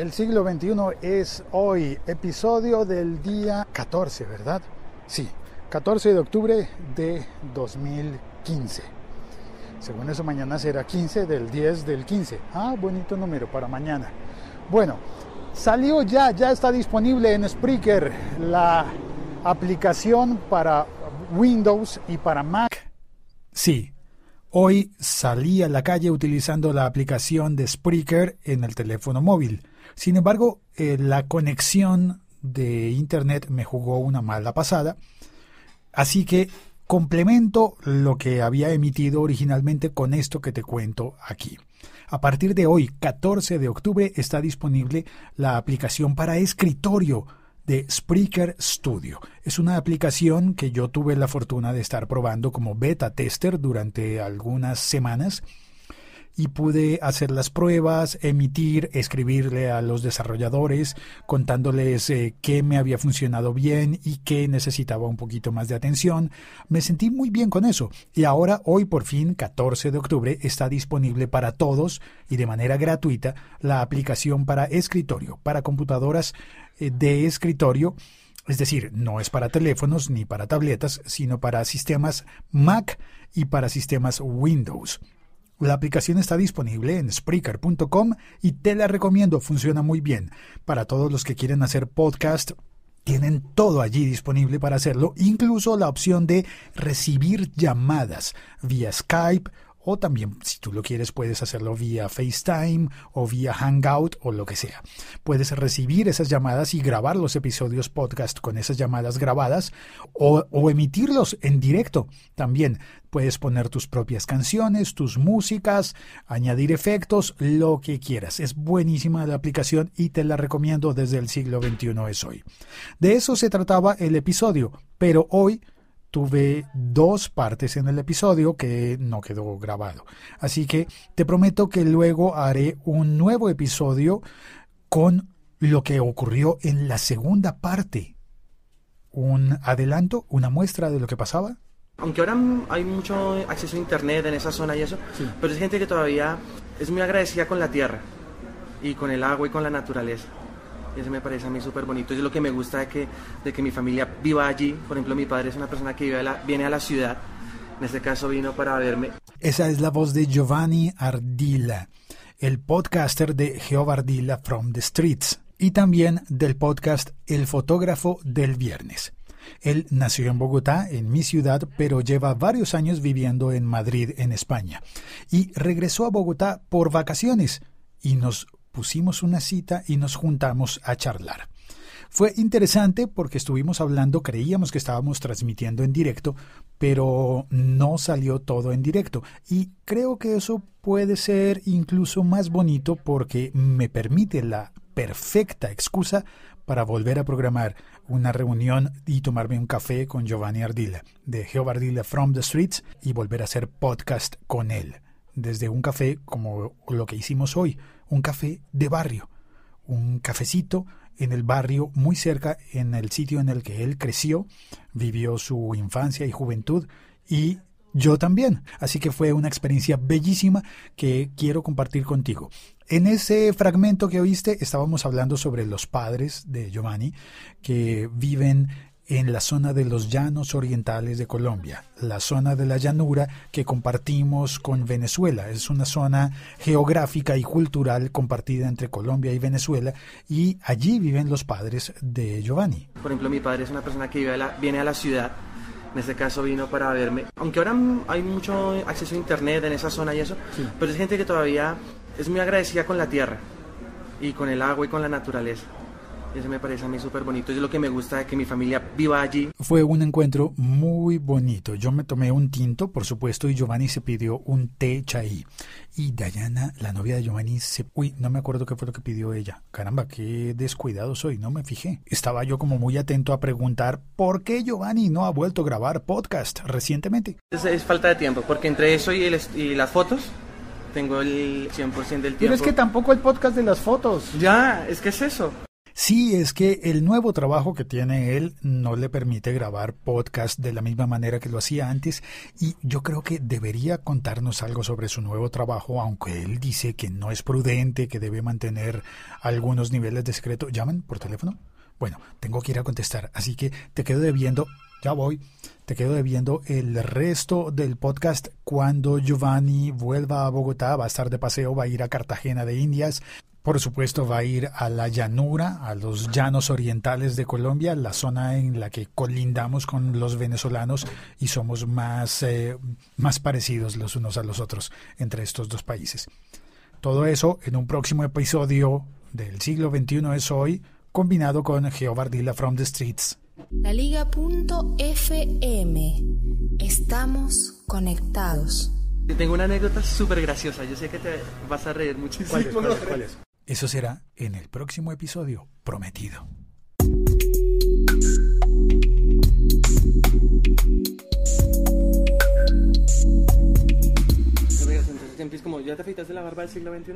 El siglo XXI es hoy, episodio del día 14, ¿verdad? Sí, 14 de octubre de 2015. Según eso, mañana será 15 del 10 del 15. Ah, bonito número para mañana. Bueno, salió ya, ya está disponible en Spreaker la aplicación para Windows y para Mac. Sí, hoy salí a la calle utilizando la aplicación de Spreaker en el teléfono móvil. Sin embargo, eh, la conexión de Internet me jugó una mala pasada. Así que complemento lo que había emitido originalmente con esto que te cuento aquí. A partir de hoy, 14 de octubre, está disponible la aplicación para escritorio de Spreaker Studio. Es una aplicación que yo tuve la fortuna de estar probando como beta tester durante algunas semanas y pude hacer las pruebas, emitir, escribirle a los desarrolladores contándoles eh, qué me había funcionado bien y qué necesitaba un poquito más de atención. Me sentí muy bien con eso y ahora hoy por fin 14 de octubre está disponible para todos y de manera gratuita la aplicación para escritorio, para computadoras eh, de escritorio. Es decir, no es para teléfonos ni para tabletas, sino para sistemas Mac y para sistemas Windows. La aplicación está disponible en Spreaker.com y te la recomiendo, funciona muy bien. Para todos los que quieren hacer podcast, tienen todo allí disponible para hacerlo, incluso la opción de recibir llamadas vía Skype o también si tú lo quieres puedes hacerlo vía FaceTime o vía Hangout o lo que sea. Puedes recibir esas llamadas y grabar los episodios podcast con esas llamadas grabadas o, emitirlos en directo también. Puedes poner tus propias canciones, tus músicas, añadir efectos, lo que quieras. Es buenísima la aplicación y te la recomiendo desde el siglo XXI es hoy. De eso se trataba el episodio, pero hoy tuve dos partes en el episodio que no quedó grabado. Así que te prometo que luego haré un nuevo episodio con lo que ocurrió en la segunda parte. Un adelanto, una muestra de lo que pasaba. Aunque ahora hay mucho acceso a internet en esa zona y eso, pero es gente que todavía es muy agradecida con la tierra y con el agua y con la naturaleza eso me parece a mí súper bonito. Es lo que me gusta de que, de que mi familia viva allí. Por ejemplo, mi padre es una persona que vive viene a la ciudad. En este caso vino para verme. Esa es la voz de Giovanni Ardila, el podcaster de Jehová Ardila From the Streets y también del podcast El fotógrafo del viernes. Él nació en Bogotá, en mi ciudad, pero lleva varios años viviendo en Madrid, en España, y regresó a Bogotá por vacaciones y nos pusimos una cita y nos juntamos a charlar. Fue interesante porque estuvimos hablando, creíamos que estábamos transmitiendo en directo, pero no salió todo en directo. Y creo que eso puede ser incluso más bonito porque me permite la perfecta excusa para volver a programar una reunión y tomarme un café con Giovanni Ardila, de Jehová Ardila From the Streets, y volver a hacer podcast con él, desde un café como lo que hicimos hoy un café de barrio, un cafecito en el barrio muy cerca, en el sitio en el que él creció, vivió su infancia y juventud y yo también. Así que fue una experiencia bellísima que quiero compartir contigo. En ese fragmento que oíste estábamos hablando sobre los padres de Giovanni que viven en la zona de los llanos orientales de Colombia, la zona de la llanura que compartimos con Venezuela. Es una zona geográfica y cultural compartida entre Colombia y Venezuela y allí viven los padres de Giovanni. Por ejemplo, mi padre es una persona que viene a la ciudad, en este caso vino para verme, aunque ahora hay mucho acceso a internet en esa zona y eso, pero es gente que todavía es muy agradecida con la tierra y con el agua y con la naturaleza. Eso me parece a mí súper bonito. Es lo que me gusta que mi familia viva allí. Fue un encuentro muy bonito. Yo me tomé un tinto, por supuesto, y Giovanni se pidió un té chai. Y Dayana, la novia de Giovanni, se... Uy, no me acuerdo qué fue lo que pidió ella. Caramba, qué descuidado soy, no me fijé. Estaba yo como muy atento a preguntar por qué Giovanni no ha vuelto a grabar podcast recientemente. Es, falta de tiempo, porque entre eso y, y las fotos, tengo el 100% del tiempo. Pero es que tampoco el podcast de las fotos. Ya, es que es eso. Sí, es que el nuevo trabajo que tiene él no le permite grabar podcast de la misma manera que lo hacía antes y yo creo que debería contarnos algo sobre su nuevo trabajo, aunque él dice que no es prudente, que debe mantener algunos niveles de secreto. ¿Llaman por teléfono? Bueno, tengo que ir a contestar, así que te quedo debiendo, ya voy, te quedo debiendo el resto del podcast cuando Giovanni vuelva a Bogotá, va a estar de paseo, va a ir a Cartagena de Indias, por supuesto, va a ir a la llanura, a los llanos orientales de Colombia, la zona en la que colindamos con los venezolanos y somos más, eh, más parecidos los unos a los otros entre estos dos países. Todo eso en un próximo episodio del siglo XXI es hoy, combinado con Geobardilla from the Streets. La Liga.fm. Estamos conectados. Tengo una anécdota súper graciosa. Yo sé que te vas a reír muchísimo. Eso será en el próximo episodio prometido. Entonces, es como, ¿ya te afeitaste la barba del siglo XXI?